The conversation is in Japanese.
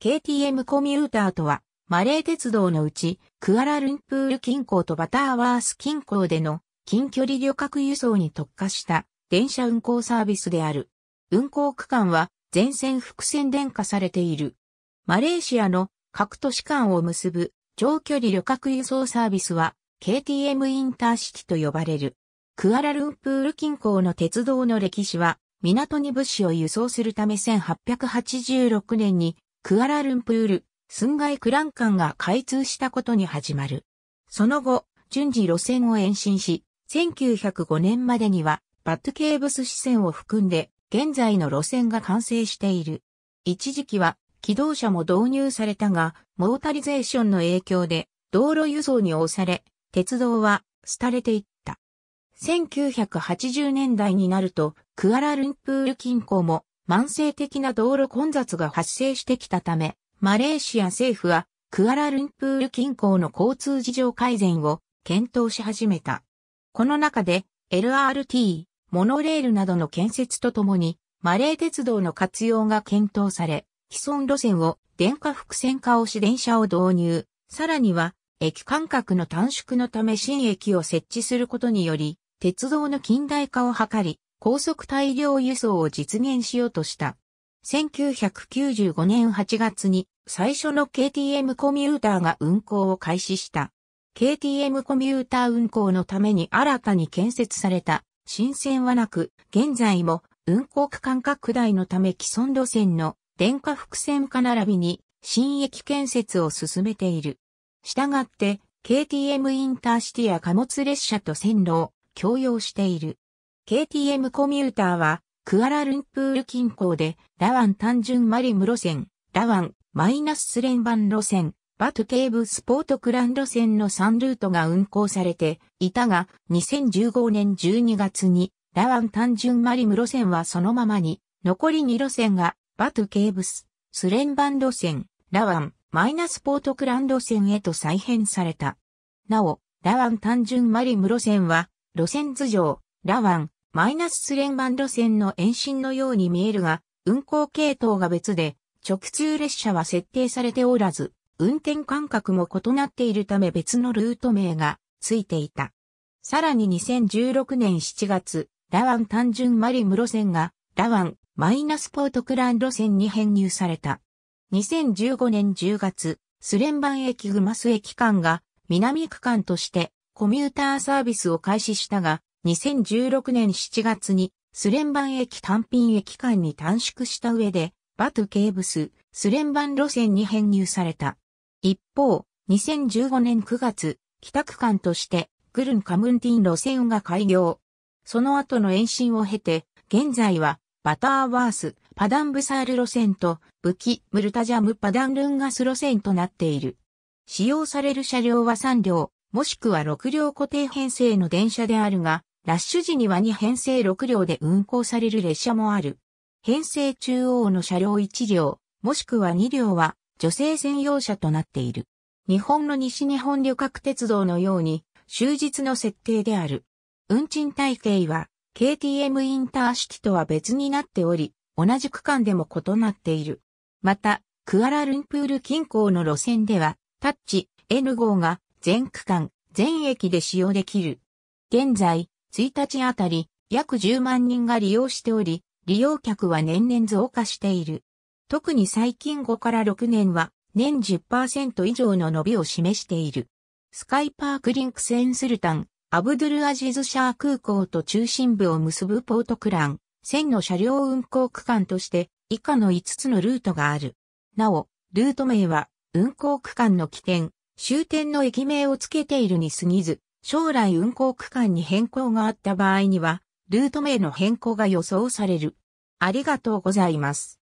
KTM コミューターとは、マレー鉄道のうち、クアラルンプール近郊とバターワース近郊での近距離旅客輸送に特化した電車運行サービスである。運行区間は全線複線電化されている。マレーシアの各都市間を結ぶ長距離旅客輸送サービスは KTM インターシティと呼ばれる。クアラルンプール近郊の鉄道の歴史は港に物資を輸送するため1886年にクアラルンプール、スンガイクランンが開通したことに始まる。その後、順次路線を延伸し、1905年までには、バットケーブス支線を含んで、現在の路線が完成している。一時期は、機動車も導入されたが、モータリゼーションの影響で、道路輸送に押され、鉄道は、廃れていった。1980年代になると、クアラルンプール近郊も慢性的な道路混雑が発生してきたため、マレーシア政府はクアラルンプール近郊の交通事情改善を検討し始めた。この中で LRT、モノレールなどの建設とともに、マレー鉄道の活用が検討され、既存路線を電化複線化をし電車を導入、さらには、駅間隔の短縮のため新駅を設置することにより、鉄道の近代化を図り、高速大量輸送を実現しようとした。1995年8月に最初の KTM コミューターが運行を開始した。KTM コミューター運行のために新たに建設された新線はなく、現在も運行区間拡大のため既存路線の電化複線化並びに新駅建設を進めている。したがって KTM インターシティや貨物列車と線路を共用している。KTM コミューターは、クアラルンプール近郊で、ラワン単純マリム路線、ラワン、マイナススレンバン路線、バトケーブスポートクラン路線の3ルートが運行されていたが、2015年12月に、ラワン単純マリム路線はそのままに、残り2路線が、バトケーブス、スレンバン路線、ラワン、マイナスポートクラン路線へと再編された。なお、ラワン単純マリム路線は、路線図上、ラワン、マイナススレンバン路線の延伸のように見えるが、運行系統が別で、直通列車は設定されておらず、運転間隔も異なっているため別のルート名がついていた。さらに2016年7月、ラワン単純マリム路線が、ラワンマイナスポートクラン路線に編入された。2015年10月、スレンバン駅グマス駅間が南区間としてコミューターサービスを開始したが、2016年7月にスレンバン駅単品駅間に短縮した上で、バトゥケーブス、スレンバン路線に編入された。一方、2015年9月、北区間としてグルンカムンティン路線が開業。その後の延伸を経て、現在はバターワース、パダンブサール路線と、ブキ、ムルタジャムパダンルンガス路線となっている。使用される車両は3両、もしくは6両固定編成の電車であるが、ラッシュ時には2編成6両で運行される列車もある。編成中央の車両1両、もしくは2両は女性専用車となっている。日本の西日本旅客鉄道のように終日の設定である。運賃体系は KTM インターシティとは別になっており、同じ区間でも異なっている。また、クアラルンプール近郊の路線では、タッチ N 号が全区間、全駅で使用できる。現在、1日あたり約10万人が利用しており、利用客は年々増加している。特に最近5から6年は年10%以上の伸びを示している。スカイパークリンクセンスルタン、アブドゥルアジズシャー空港と中心部を結ぶポートクラン、線の車両運行区間として以下の5つのルートがある。なお、ルート名は運行区間の起点、終点の駅名をつけているに過ぎず、将来運行区間に変更があった場合には、ルート名の変更が予想される。ありがとうございます。